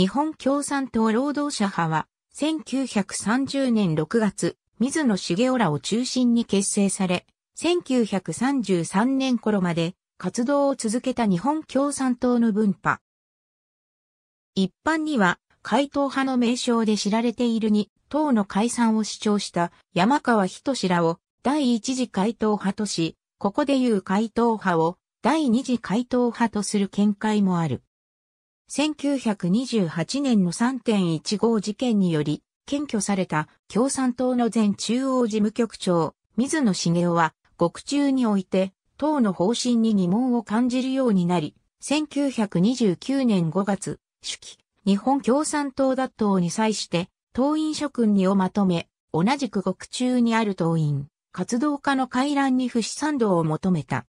日本共産党労働者派は、1930年6月、水野茂雄らを中心に結成され、1933年頃まで活動を続けた日本共産党の分派。一般には、回答派の名称で知られているに、党の解散を主張した山川仁らを第一次回答派とし、ここでいう回答派を第二次回答派とする見解もある。1928年の3.15事件により、検挙された共産党の前中央事務局長、水野茂雄は、獄中において、党の方針に疑問を感じるようになり、1929年5月、主期、日本共産党脱党に際して、党員諸君にをまとめ、同じく獄中にある党員、活動家の回覧に不死賛同を求めた。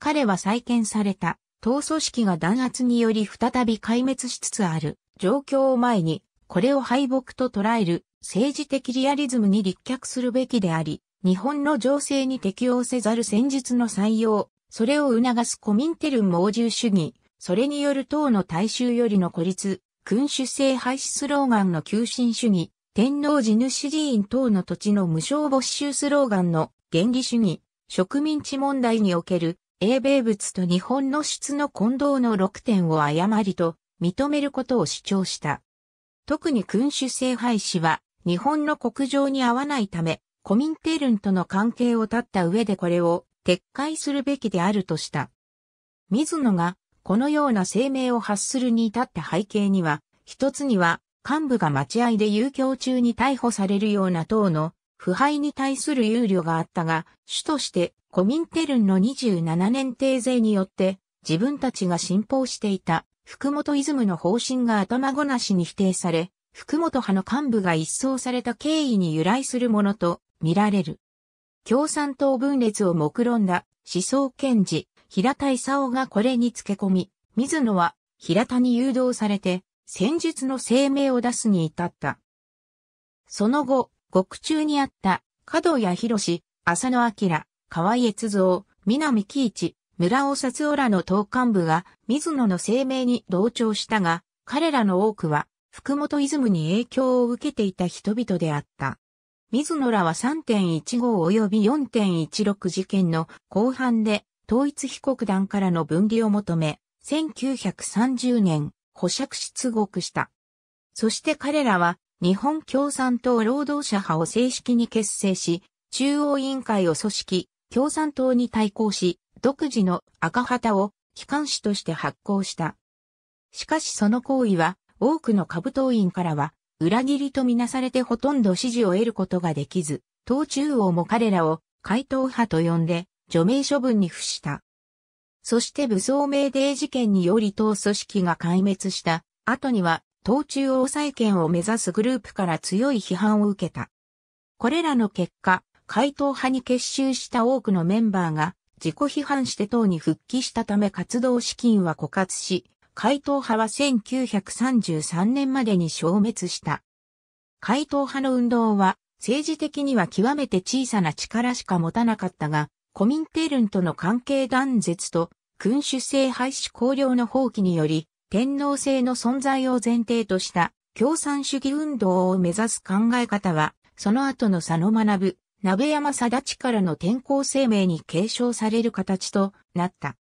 彼は再建された党組織が弾圧により再び壊滅しつつある状況を前に、これを敗北と捉える政治的リアリズムに立脚するべきであり、日本の情勢に適応せざる戦術の採用、それを促すコミンテルン盲従主義、それによる党の大衆よりの孤立、君主制廃止スローガンの急進主義、天皇地主寺院等の土地の無償没収スローガンの原理主義、植民地問題における英米物と日本の質の混同の6点を誤りと認めることを主張した。特に君主制廃止は日本の国情に合わないため、コミンテルンとの関係を断った上でこれを撤回するべきであるとした。水野がこのような声明を発するに至った背景には、一つには幹部が待合で遊興中に逮捕されるような党の腐敗に対する憂慮があったが、主としてコミンテルンの27年定税によって自分たちが信奉していた福本イズムの方針が頭ごなしに否定され、福本派の幹部が一掃された経緯に由来するものと見られる。共産党分裂を目論んだ思想検事、平田勲がこれに付け込み、水野は平田に誘導されて戦術の声明を出すに至った。その後、獄中にあった、角谷博士、浅野明、河井悦三、南木一、村尾札夫らの党幹部が、水野の声明に同調したが、彼らの多くは、福本イズムに影響を受けていた人々であった。水野らは3.15及び4.16事件の後半で、統一被告団からの分離を求め、1930年、保釈出獄した。そして彼らは、日本共産党労働者派を正式に結成し、中央委員会を組織、共産党に対抗し、独自の赤旗を機関紙として発行した。しかしその行為は多くの株党員からは裏切りとみなされてほとんど支持を得ることができず、党中央も彼らを回答派と呼んで除名処分に付した。そして武装命令事件により党組織が壊滅した後には党中央再建を目指すグループから強い批判を受けた。これらの結果、回答派に結集した多くのメンバーが自己批判して党に復帰したため活動資金は枯渇し、回答派は1933年までに消滅した。回答派の運動は政治的には極めて小さな力しか持たなかったが、コミンテルンとの関係断絶と君主制廃止考慮の放棄により、天皇制の存在を前提とした共産主義運動を目指す考え方は、その後の佐野学、鍋山貞地からの天皇声明に継承される形となった。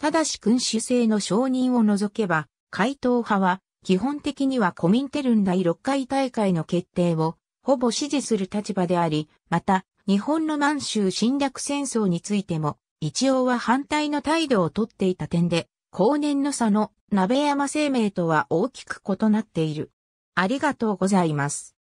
ただし君主制の承認を除けば、回答派は、基本的にはコミンテルン第6回大会の決定を、ほぼ支持する立場であり、また、日本の満州侵略戦争についても、一応は反対の態度をとっていた点で、後年の佐野、鍋山生命とは大きく異なっている。ありがとうございます。